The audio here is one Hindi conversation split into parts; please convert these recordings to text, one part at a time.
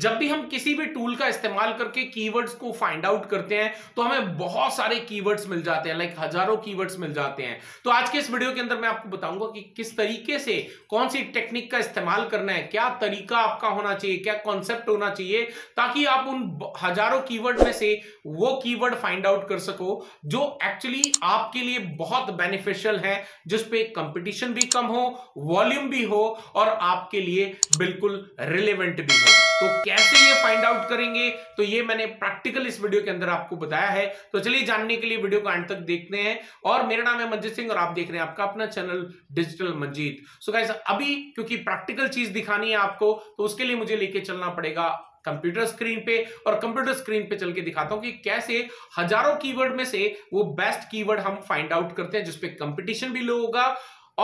जब भी हम किसी भी टूल का इस्तेमाल करके कीवर्ड्स को फाइंड आउट करते हैं तो हमें बहुत सारे कीवर्ड्स मिल जाते हैं लाइक हजारों कीवर्ड्स मिल जाते हैं तो आज के इस वीडियो के अंदर मैं आपको बताऊंगा कि किस तरीके से कौन सी टेक्निक का इस्तेमाल करना है क्या तरीका आपका होना चाहिए क्या कॉन्सेप्ट होना चाहिए ताकि आप उन हजारों कीवर्ड में से वो कीवर्ड फाइंड आउट कर सको जो एक्चुअली आपके लिए बहुत बेनिफिशियल है जिसपे कंपिटिशन भी कम हो वॉल्यूम भी हो और आपके लिए बिल्कुल रिलेवेंट भी हो तो कैसे ये फाइंड आउट करेंगे तो ये मैंने प्रैक्टिकल इस वीडियो के अंदर आपको बताया है तो चलिए जानने के लिए वीडियो को अंत तक देखते हैं और मेरा नाम है मंजीत सिंह और आप देख रहे हैं आपका अपना channel digital Manjeet so guys अभी क्योंकि प्रैक्टिकल चीज दिखानी है आपको तो उसके लिए मुझे लेके चलना पड़ेगा कंप्यूटर स्क्रीन पे और कंप्यूटर स्क्रीन पे चल के दिखाता हूं कि कैसे हजारों कीवर्ड में से वो बेस्ट कीवर्ड हम फाइंड आउट करते हैं जिसपे कंपटीशन भी लो होगा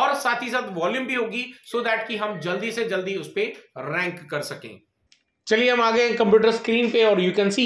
और साथ ही साथ वॉल्यूम भी होगी सो so दैट कि हम जल्दी से जल्दी उस पर रैंक कर सकें चलिए हम आगे कंप्यूटर स्क्रीन पे और यू कैन सी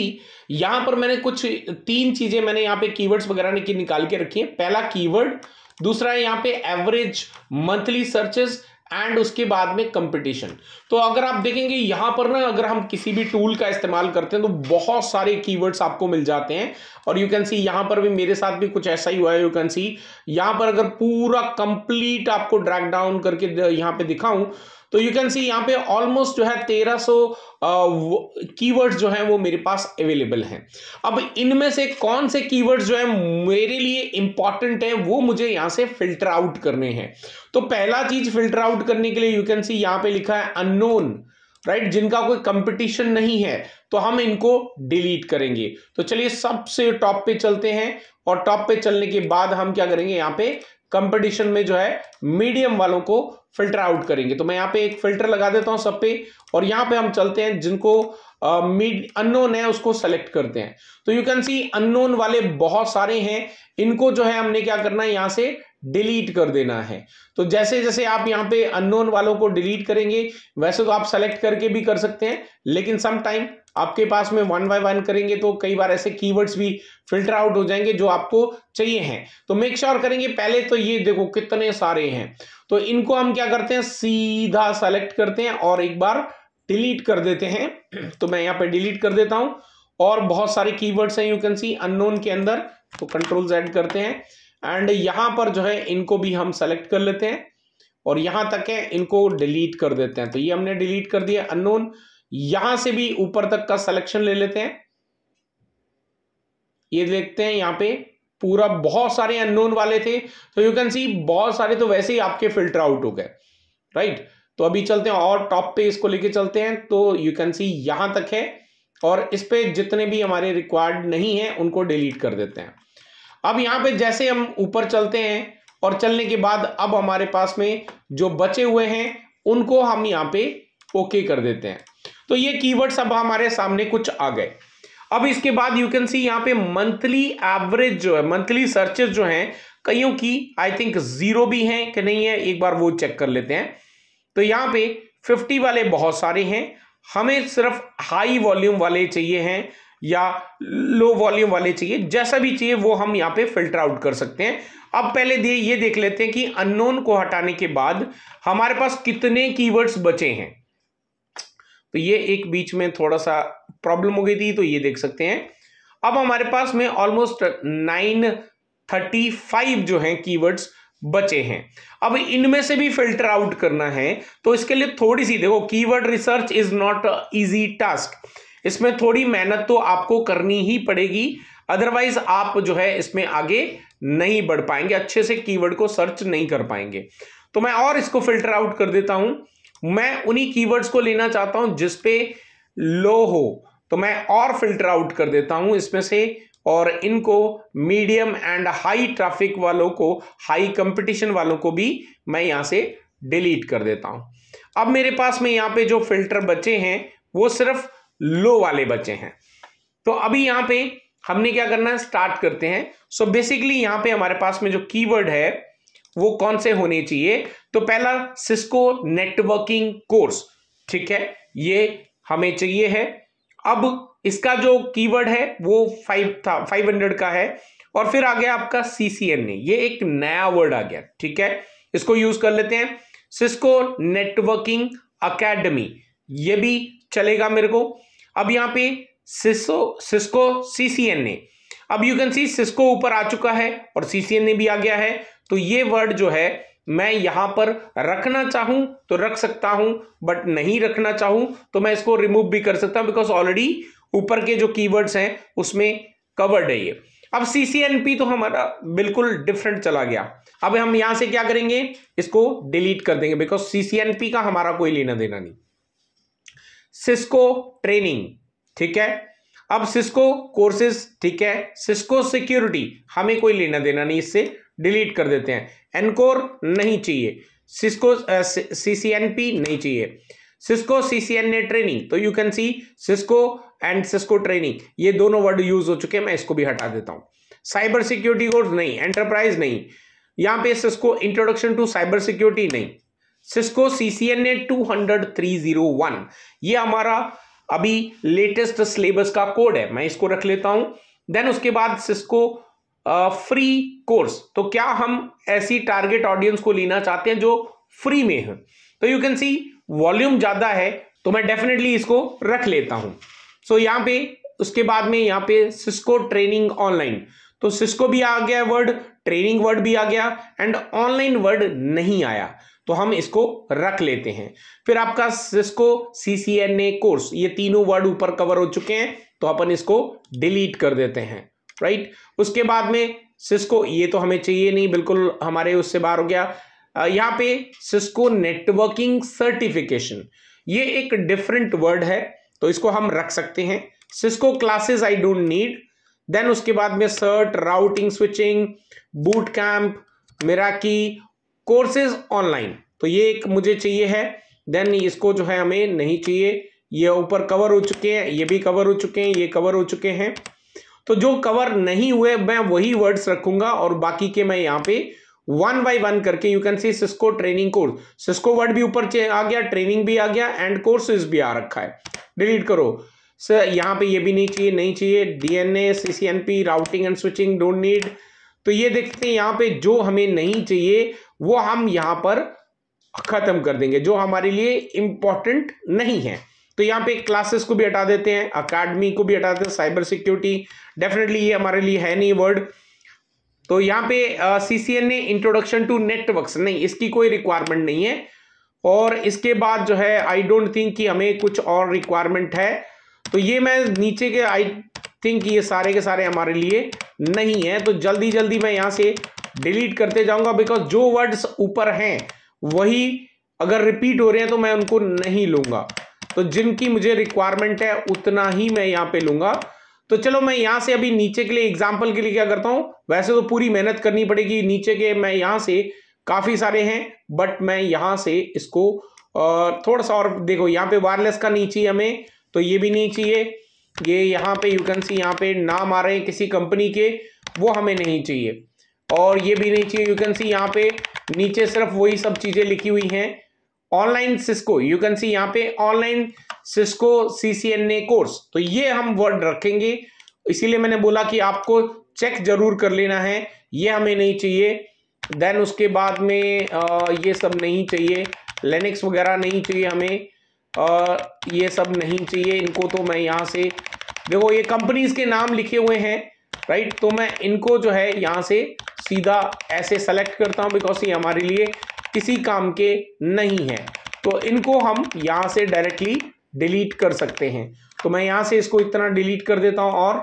यहां पर मैंने कुछ तीन चीजें मैंने यहां पे कीवर्ड्स वगैरह की निकाल के रखी है पहला कीवर्ड दूसरा है यहां पे एवरेज मंथली सर्चेस एंड उसके बाद में कंपटीशन तो अगर आप देखेंगे यहां पर ना अगर हम किसी भी टूल का इस्तेमाल करते हैं तो बहुत सारे कीवर्ड्स आपको मिल जाते हैं और यू कैन सी यहां पर भी मेरे साथ भी कुछ ऐसा ही हुआ है यू कैन सी यहां पर अगर पूरा कंप्लीट आपको ड्रैग डाउन करके यहां पे दिखाऊं तो यू कैन सी यहाँ पे ऑलमोस्ट जो है तेरह सौ कीवर्ड्स जो है वो मेरे पास अवेलेबल हैं अब इनमें से कौन से कीवर्ड्स जो है मेरे लिए इंपॉर्टेंट हैं वो मुझे यहाँ से फिल्टर आउट करने हैं तो पहला चीज फिल्टर आउट करने के लिए यू कैन सी यहाँ पे लिखा है अननोन राइट right? जिनका कोई कंपटीशन नहीं है तो हम इनको डिलीट करेंगे तो चलिए सबसे टॉप पे चलते हैं और टॉप पे चलने के बाद हम क्या करेंगे यहाँ पे कंपटीशन में जो है मीडियम वालों को फिल्टर आउट करेंगे तो मैं यहाँ पे एक फिल्टर लगा देता हूँ सब पे और यहाँ पे हम चलते हैं जिनको मीड अननोन है उसको सेलेक्ट करते हैं तो यू कैन सी अननोन वाले बहुत सारे हैं इनको जो है हमने क्या करना है यहाँ से डिलीट कर देना है तो जैसे जैसे आप यहाँ पे अननोन वालों को डिलीट करेंगे वैसे तो आप सेलेक्ट करके भी कर सकते हैं लेकिन सम टाइम आपके पास में वन बाय वन करेंगे तो कई बार ऐसे कीवर्ड्स भी फिल्टर आउट हो जाएंगे जो आपको चाहिए हैं तो मेक श्योर sure करेंगे पहले तो ये देखो कितने सारे हैं तो इनको हम क्या करते हैं सीधा सेलेक्ट करते हैं और एक बार डिलीट कर देते हैं तो मैं यहाँ पे डिलीट कर देता हूं और बहुत सारे कीवर्ड्स हैं यू कैन सी अननोन के अंदर तो कंट्रोल जेड करते हैं एंड यहां पर जो है इनको भी हम सेलेक्ट कर लेते हैं और यहां तक है इनको डिलीट कर देते हैं तो ये हमने डिलीट कर दिया अननोन यहां से भी ऊपर तक का सिलेक्शन ले लेते हैं ये देखते हैं यहां पे पूरा बहुत सारे अननोन वाले थे तो यू कैन सी बहुत सारे तो वैसे ही आपके फिल्टर आउट हो गए राइट तो अभी चलते हैं और टॉप पे इसको लेके चलते हैं तो यू कैन सी यहां तक है और इस पे जितने भी हमारे रिक्वायर्ड नहीं है उनको डिलीट कर देते हैं अब यहां पे जैसे हम ऊपर चलते हैं और चलने के बाद अब हमारे पास में जो बचे हुए हैं उनको हम यहां पे ओके कर देते हैं तो ये कीवर्ड्स अब हमारे सामने कुछ आ गए अब इसके बाद यू कैन सी यहाँ पे मंथली एवरेज जो है मंथली सर्चेस जो हैं कईयों की आई थिंक जीरो भी हैं कि नहीं है एक बार वो चेक कर लेते हैं तो यहाँ पे फिफ्टी वाले बहुत सारे हैं हमें सिर्फ हाई वॉल्यूम वाले चाहिए हैं या लो वॉल्यूम वाले चाहिए जैसा भी चाहिए वो हम यहाँ पे फिल्टर आउट कर सकते हैं अब पहले ये देख लेते हैं कि अननोन को हटाने के बाद हमारे पास कितने कीवर्ड्स बचे हैं तो ये एक बीच में थोड़ा सा प्रॉब्लम हो गई थी तो ये देख सकते हैं अब हमारे पास में ऑलमोस्ट नाइन थर्टी फाइव जो हैं कीवर्ड्स बचे हैं अब इनमें से भी फिल्टर आउट करना है तो इसके लिए थोड़ी सी देखो keyword research is not easy task इसमें थोड़ी मेहनत तो आपको करनी ही पड़ेगी अदरवाइज आप जो है इसमें आगे नहीं बढ़ पाएंगे अच्छे से कीवर्ड को सर्च नहीं कर पाएंगे तो मैं और इसको फिल्टर आउट कर देता हूं मैं उन्हीं कीवर्ड्स को लेना चाहता हूं जिसपे लो हो तो मैं और फिल्टर आउट कर देता हूं इसमें से और इनको मीडियम एंड हाई ट्रैफिक वालों को हाई कंपटीशन वालों को भी मैं यहां से डिलीट कर देता हूं अब मेरे पास में यहां पे जो फिल्टर बचे हैं वो सिर्फ लो वाले बचे हैं तो अभी यहां पे हमने क्या करना है स्टार्ट करते हैं सो बेसिकली यहां पे हमारे पास में जो कीवर्ड है वो कौन से होने चाहिए तो पहला सिस्को नेटवर्किंग कोर्स ठीक है ये हमें चाहिए है अब इसका जो कीवर्ड है वो फाइव था फाइव हंड्रेड का है और फिर आ गया आपका सीसीएनए ये एक नया वर्ड आ गया ठीक है इसको यूज कर लेते हैं सिस्को नेटवर्किंग अकेडमी ये भी चलेगा मेरे को अब यहां पे Cisco Cisco C C N A अब यू कैन सी सिस्को ऊपर आ चुका है और सीसीएनए भी आ गया है तो ये वर्ड जो है मैं यहां पर रखना चाहूं तो रख सकता हूं बट नहीं रखना चाहूं तो मैं इसको रिमूव भी कर सकता हूं बिकॉज ऑलरेडी ऊपर के जो कीवर्ड्स हैं उसमें कवर्ड है ये अब सीसीएनपी तो हमारा बिल्कुल डिफरेंट चला गया अब हम यहां से क्या करेंगे इसको डिलीट कर देंगे बिकॉज सीसीएनपी का हमारा कोई लेना देना नहीं सिस्को ट्रेनिंग ठीक है अब सिस्को कोर्सेज ठीक है सिस्को सिक्योरिटी हमें कोई लेना देना नहीं इससे डिलीट कर देते हैं एनकोर नहीं चाहिए Cisco C C N P नहीं चाहिए Cisco C C N A training तो you can see Cisco and Cisco training ये दोनों वर्ड यूज हो चुके हैं मैं इसको भी हटा देता हूँ साइबर सिक्योरिटी कोर्स नहीं एंटरप्राइज नहीं यहाँ पे Cisco introduction to cyber security नहीं Cisco C C N A two hundred three zero one ये हमारा अभी लेटेस्ट सिलेबस का कोड है मैं इसको रख लेता हूं देन उसके बाद सिस्को फ्री कोर्स तो क्या हम ऐसी टारगेट ऑडियंस को लेना चाहते हैं जो फ्री में है तो यू कैन सी वॉल्यूम ज़्यादा है तो मैं डेफिनेटली इसको रख लेता हूं सो so, यहां पे उसके बाद में यहां पे सिस्को ट्रेनिंग ऑनलाइन तो सिस्को भी आ गया वर्ड ट्रेनिंग वर्ड भी आ गया एंड ऑनलाइन वर्ड नहीं आया तो हम इसको रख लेते हैं फिर आपका Cisco C C N A course ये तीनों वर्ड ऊपर कवर हो चुके हैं तो अपन इसको डिलीट कर देते हैं राइट उसके बाद में सिस्को ये तो हमें चाहिए नहीं बिल्कुल हमारे उससे बाहर हो गया यहाँ पे सिस्को नेटवर्किंग सर्टिफिकेशन ये एक डिफरेंट वर्ड है तो इसको हम रख सकते हैं Cisco classes I don't need then उसके बाद में cert routing switching boot camp मेरा की कोर्सेज ऑनलाइन तो ये एक मुझे चाहिए है देन इसको जो है हमें नहीं चाहिए ये ऊपर कवर हो चुके हैं ये भी कवर हो चुके हैं ये कवर हो चुके हैं तो जो कवर नहीं हुए मैं वही वर्ड्स रखूंगा और बाकी के मैं यहां पे वन बाय वन करके you can see Cisco training course Cisco word भी ऊपर आ गया ट्रेनिंग भी आ गया एंड कोर्सेज भी आ रखा है डिलीट करो सर यहां पे ये भी नहीं चाहिए नहीं चाहिए DNA CCNP routing and switching don't need तो ये देखते हैं यहां पे जो हमें नहीं चाहिए वो हम यहां पर खत्म कर देंगे जो हमारे लिए इंपॉर्टेंट नहीं है तो यहाँ पे क्लासेस को भी हटा देते हैं अकाडमी को भी हटा देते हैं साइबर सिक्योरिटी डेफिनेटली ये हमारे लिए है नहीं वर्ड तो यहाँ पे एन ने इंट्रोडक्शन टू नेटवर्क्स नहीं इसकी कोई रिक्वायरमेंट नहीं है और इसके बाद जो है आई डोंट थिंक कि हमें कुछ और रिक्वायरमेंट है तो ये मैं नीचे के आई थिंक ये सारे के सारे हमारे लिए नहीं है तो जल्दी जल्दी मैं यहाँ से डिलीट करते जाऊंगा बिकॉज जो वर्ड्स ऊपर हैं वही अगर रिपीट हो रहे हैं तो मैं उनको नहीं लूंगा तो जिनकी मुझे रिक्वायरमेंट है उतना ही मैं यहाँ पे लूंगा तो चलो मैं यहाँ से अभी नीचे के लिए एग्जाम्पल के लिए क्या करता हूँ वैसे तो पूरी मेहनत करनी पड़ेगी नीचे के मैं यहाँ से काफ़ी सारे हैं बट मैं यहाँ से इसको थोड़ा सा और देखो यहाँ पे वायरलेस का नहीं चाहिए हमें तो ये भी नहीं चाहिए ये यहाँ पे यू कैन सी यहाँ पे नाम आ रहे हैं किसी कंपनी के वो हमें नहीं चाहिए और ये भी नहीं चाहिए यू कैन सी यहाँ पे नीचे सिर्फ वही सब चीज़ें लिखी हुई हैं online Cisco you can see यहाँ पे ऑनलाइन सिस्को सीसीएनए कोर्स तो ये हम वर्ड रखेंगे इसीलिए मैंने बोला कि आपको चेक जरूर कर लेना है ये हमें नहीं चाहिए देन उसके बाद में आ, ये सब नहीं चाहिए लेनिक्स वगैरह नहीं चाहिए हमें आ, ये सब नहीं चाहिए इनको तो मैं यहाँ से देखो ये कंपनीज के नाम लिखे हुए हैं राइट तो मैं इनको जो है यहाँ से सीधा ऐसे सेलेक्ट करता हूँ बिकॉज ये हमारे लिए किसी काम के नहीं हैं तो इनको हम यहाँ से डायरेक्टली डिलीट कर सकते हैं तो मैं यहाँ से इसको इतना डिलीट कर देता हूँ और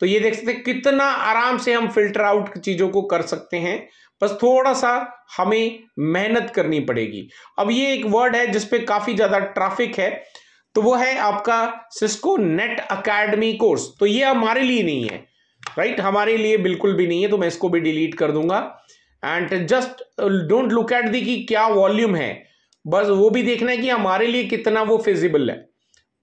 तो ये देख सकते कितना आराम से हम फिल्टर आउट चीज़ों को कर सकते हैं बस थोड़ा सा हमें मेहनत करनी पड़ेगी अब ये एक वर्ड है जिसपे काफ़ी ज़्यादा ट्रैफिक है तो वो है आपका सिस्को नेट अकेडमी कोर्स तो ये हमारे लिए नहीं है राइट हमारे लिए बिल्कुल भी नहीं है तो मैं इसको भी डिलीट कर दूंगा and just don't look at the कि क्या वॉल्यूम है बस वो भी देखना है कि हमारे लिए कितना वो फिजिबल है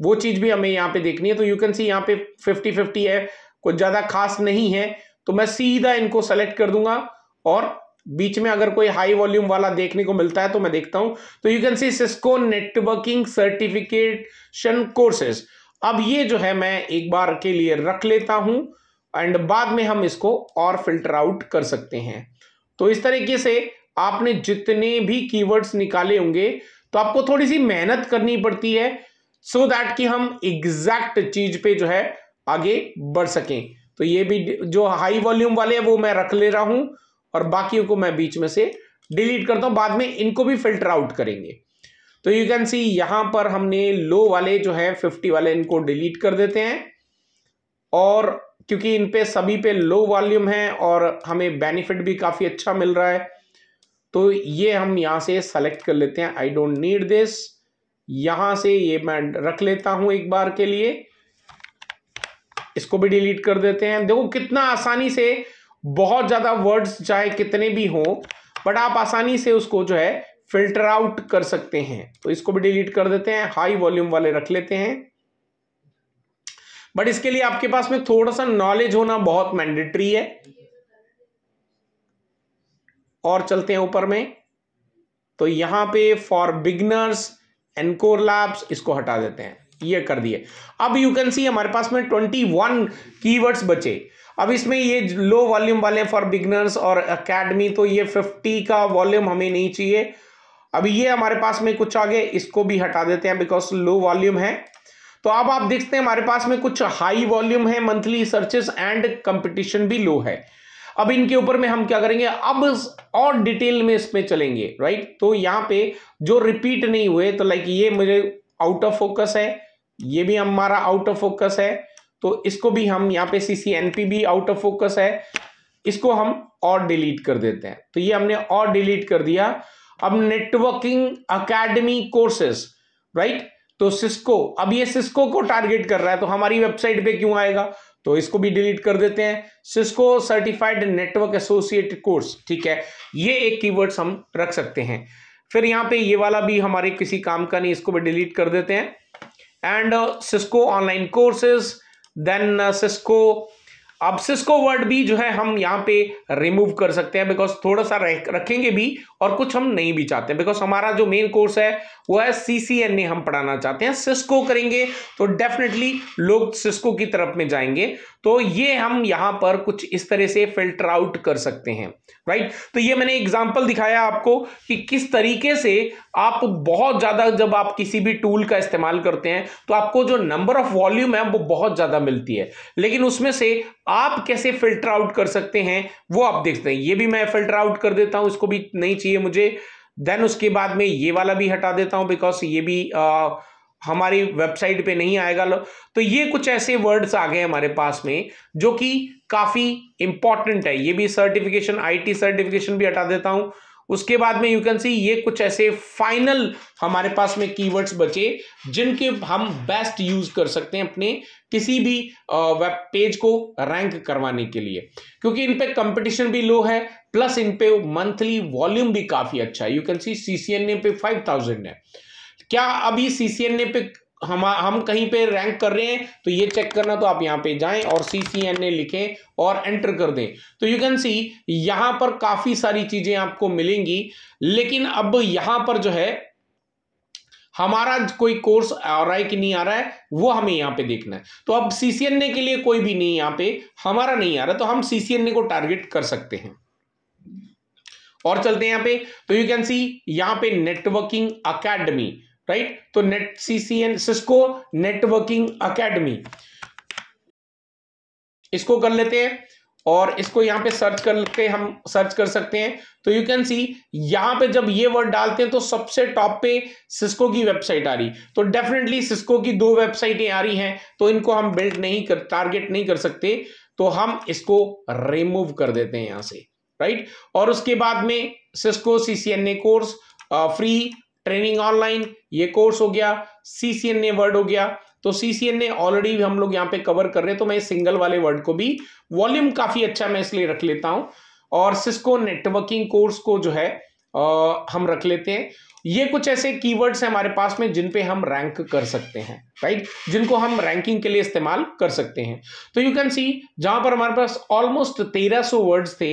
वो चीज़ भी हमें यहाँ पे देखनी है तो यू कैन सी यहाँ पे फिफ्टी फिफ्टी है कुछ ज़्यादा खास नहीं है तो मैं सीधा इनको सेलेक्ट कर दूंगा और बीच में अगर कोई हाई वॉल्यूम वाला देखने को मिलता है तो मैं देखता हूं तो you can see Cisco networking certification courses अब ये जो है मैं एक बार के लिए रख लेता हूं एंड बाद में हम इसको और फिल्टर आउट कर सकते हैं तो इस तरीके से आपने जितने भी कीवर्ड्स निकाले होंगे तो आपको थोड़ी सी मेहनत करनी पड़ती है सो so दैट कि हम एग्जैक्ट चीज पे जो है आगे बढ़ सकें तो ये भी जो हाई वॉल्यूम वाले हैं वो मैं रख ले रहा हूं और बाकी को मैं बीच में से डिलीट करता हूं बाद में इनको भी फिल्टर आउट करेंगे तो यू कैन सी यहां पर हमने लो वाले जो है फिफ्टी वाले इनको डिलीट कर देते हैं और क्योंकि इन पे सभी पे लो वॉल्यूम है और हमें बेनिफिट भी काफ़ी अच्छा मिल रहा है तो ये हम यहाँ से सेलेक्ट कर लेते हैं आई डोंट नीड दिस यहाँ से ये मैं रख लेता हूँ एक बार के लिए इसको भी डिलीट कर देते हैं देखो कितना आसानी से बहुत ज़्यादा वर्ड्स चाहे कितने भी हों बट आप आसानी से उसको जो है फिल्टर आउट कर सकते हैं तो इसको भी डिलीट कर देते हैं हाई वॉल्यूम वाले रख लेते हैं बट इसके लिए आपके पास में थोड़ा सा नॉलेज होना बहुत मैंडेटरी है और चलते हैं ऊपर में तो यहां पे फॉर बिगनर्स एनकोर लैब्स इसको हटा देते हैं ये कर दिए अब यू कैन सी हमारे पास में ट्वेंटी वन कीवर्ड्स बचे अब इसमें ये लो वॉल्यूम वाले फॉर बिगनर्स और अकेडमी तो ये फिफ्टी का वॉल्यूम हमें नहीं चाहिए अब ये हमारे पास में कुछ आगे इसको भी हटा देते हैं बिकॉज लो वॉल्यूम है तो अब आप देखते हैं हमारे पास में कुछ हाई वॉल्यूम है मंथली सर्चेस एंड कंपटीशन भी लो है अब इनके ऊपर में हम क्या करेंगे अब और डिटेल में इसमें चलेंगे राइट तो यहां पे जो रिपीट नहीं हुए तो लाइक ये मुझे आउट ऑफ फोकस है ये भी हमारा आउट ऑफ फोकस है तो इसको भी हम यहाँ पे सीसीएनपी भी आउट ऑफ फोकस है इसको हम और डिलीट कर देते हैं तो ये हमने और डिलीट कर दिया अब नेटवर्किंग अकेडमी कोर्सेस राइट तो सिस्को अब ये सिस्को को टारगेट कर रहा है तो हमारी वेबसाइट पे क्यों आएगा तो इसको भी डिलीट कर देते हैं Cisco certified network associate course ठीक है ये एक कीवर्ड्स हम रख सकते हैं फिर यहाँ पे ये वाला भी हमारे किसी काम का नहीं इसको भी डिलीट कर देते हैं and uh, Cisco online courses then Cisco अब्सिस्को वर्ड भी जो है हम यहाँ पे रिमूव कर सकते हैं बिकॉज थोड़ा सा रखेंगे भी और कुछ हम नहीं भी चाहते बिकॉज हमारा जो मेन कोर्स है वो है सीसीएनए हम पढ़ाना चाहते हैं सिस्को करेंगे तो डेफिनेटली लोग सिस्को की तरफ में जाएंगे तो ये हम यहां पर कुछ इस तरह से फिल्टर आउट कर सकते हैं राइट तो ये मैंने एग्जाम्पल दिखाया आपको कि किस तरीके से आप बहुत ज़्यादा जब आप किसी भी टूल का इस्तेमाल करते हैं तो आपको जो नंबर ऑफ वॉल्यूम है वो बहुत ज़्यादा मिलती है लेकिन उसमें से आप कैसे फिल्टर आउट कर सकते हैं वो आप देखते हैं ये भी मैं फिल्टर आउट कर देता हूं इसको भी नहीं चाहिए मुझे देन उसके बाद में ये वाला भी हटा देता हूं बिकॉज ये भी आ, हमारी वेबसाइट पे नहीं आएगा लो तो ये कुछ ऐसे वर्ड्स आ गए हमारे पास में जो कि काफ़ी इंपॉर्टेंट है ये भी सर्टिफिकेशन आईटी सर्टिफिकेशन भी हटा देता हूँ उसके बाद में यू कैन सी ये कुछ ऐसे फाइनल हमारे पास में कीवर्ड्स बचे जिनके हम बेस्ट यूज कर सकते हैं अपने किसी भी वेब पेज को रैंक करवाने के लिए क्योंकि इन पे कंपटीशन भी लो है प्लस इन पे मंथली वॉल्यूम भी काफी अच्छा है यू कैन सी सीसीएनए पे फाइव थाउजेंड है क्या अभी सीसीएनए पे हम हम कहीं पे रैंक कर रहे हैं तो ये चेक करना तो आप यहाँ पे जाएं और सी सी एन ए लिखें और एंटर कर दें तो यू कैन सी यहां पर काफ़ी सारी चीज़ें आपको मिलेंगी लेकिन अब यहां पर जो है हमारा कोई कोर्स आ रहा है कि नहीं आ रहा है वो हमें यहाँ पे देखना है तो अब सी सी एन ए के लिए कोई भी नहीं यहाँ पे हमारा नहीं आ रहा तो हम सी सी एन ए को टारगेट कर सकते हैं और चलते हैं यहां पे तो यू कैन सी यहां पे नेटवर्किंग अकेडमी राइट तो net CCN Cisco networking academy इसको कर लेते हैं और इसको यहां पे सर्च करके हम सर्च कर सकते हैं तो यू कैन सी यहां पे जब ये वर्ड डालते हैं तो सबसे टॉप पे सिस्को की वेबसाइट आ रही तो डेफिनेटली सिस्को की दो वेबसाइटें आ रही हैं तो इनको हम बिल्ड नहीं कर टारगेट नहीं कर सकते तो हम इसको रिमूव कर देते हैं यहां से राइट और उसके बाद में Cisco CCNA course free training online ये कोर्स हो गया सी सी एन ए वर्ड हो गया तो सी सी एन ए ऑलरेडी हम लोग यहाँ पे कवर कर रहे हैं तो मैं सिंगल वाले वर्ड को भी वॉल्यूम काफ़ी अच्छा मैं इसलिए रख लेता हूँ और सिस्को नेटवर्किंग कोर्स को जो है आ, हम रख लेते हैं ये कुछ ऐसे कीवर्ड्स हैं हमारे पास में जिन पे हम रैंक कर सकते हैं राइट जिनको हम रैंकिंग के लिए इस्तेमाल कर सकते हैं तो यू कैन सी जहां पर हमारे पास ऑलमोस्ट तेरह सौ वर्ड्स थे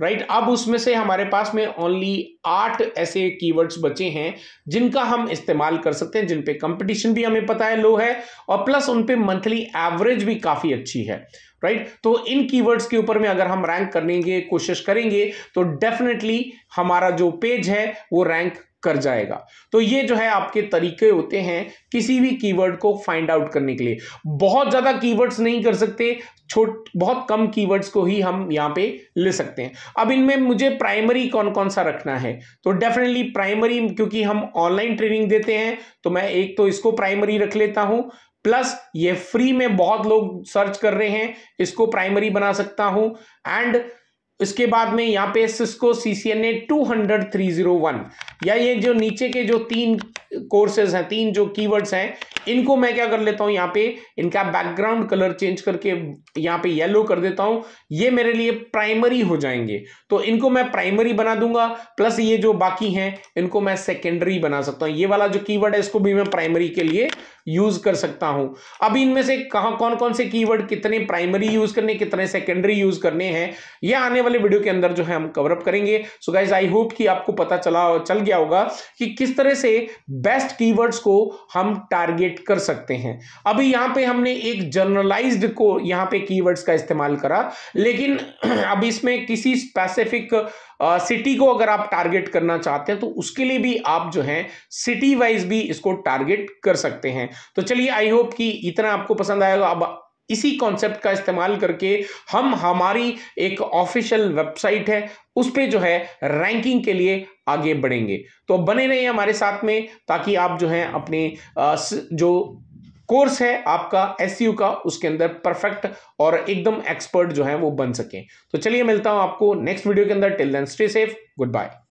राइट right? अब उसमें से हमारे पास में ओनली आठ ऐसे कीवर्ड्स बचे हैं जिनका हम इस्तेमाल कर सकते हैं जिन पे कंपटीशन भी हमें पता है लो है और प्लस उन पे मंथली एवरेज भी काफ़ी अच्छी है राइट right? तो इन कीवर्ड्स के ऊपर में अगर हम रैंक करने की कोशिश करेंगे तो डेफिनेटली हमारा जो पेज है वो रैंक कर जाएगा तो ये जो है आपके तरीके होते हैं किसी भी कीवर्ड को फाइंड आउट करने के लिए बहुत ज़्यादा कीवर्ड्स नहीं कर सकते छोट बहुत कम कीवर्ड्स को ही हम यहाँ पे ले सकते हैं अब इनमें मुझे प्राइमरी कौन कौन सा रखना है तो डेफिनेटली प्राइमरी क्योंकि हम ऑनलाइन ट्रेनिंग देते हैं तो मैं एक तो इसको प्राइमरी रख लेता हूं प्लस ये फ्री में बहुत लोग सर्च कर रहे हैं इसको प्राइमरी बना सकता हूं एंड इसके बाद में यहाँ पे Cisco C C N A two hundred three zero one या ये जो नीचे के जो तीन कोर्सेज हैं तीन जो कीवर्ड्स हैं इनको मैं क्या कर लेता हूँ यहाँ पे इनका बैकग्राउंड कलर चेंज करके यहाँ पे येलो कर देता हूँ ये मेरे लिए प्राइमरी हो जाएंगे तो इनको मैं प्राइमरी बना दूंगा प्लस ये जो बाकी हैं इनको मैं सेकेंडरी बना सकता हूँ ये वाला जो की है इसको भी मैं प्राइमरी के लिए यूज कर सकता हूँ अब इनमें से कहा कौन कौन से कीवर्ड कितने प्राइमरी यूज करने कितने सेकेंडरी यूज करने हैं ये आने वाले वीडियो के अंदर जो है हम कवरअप करेंगे सो गाइज आई होप कि आपको पता चला चल गया होगा कि किस तरह से बेस्ट कीवर्ड्स को हम टारगेट कर सकते हैं अभी यहां पे हमने एक जर्नलाइज्ड को यहां पे कीवर्ड्स का इस्तेमाल करा लेकिन अब इसमें किसी स्पेसिफिक सिटी को अगर आप टारगेट करना चाहते हैं तो उसके लिए भी आप जो है सिटी वाइज भी इसको टारगेट कर सकते हैं तो चलिए आई होप कि इतना आपको पसंद आएगा अब इसी कॉन्सेप्ट का इस्तेमाल करके हम हमारी एक ऑफिशियल वेबसाइट है उस पर जो है रैंकिंग के लिए आगे बढ़ेंगे तो बने रहिए हमारे साथ में ताकि आप जो है अपने जो कोर्स है आपका एस का उसके अंदर परफेक्ट और एकदम एक्सपर्ट जो है वो बन सके तो चलिए मिलता हूं आपको नेक्स्ट वीडियो के अंदर till then stay safe good bye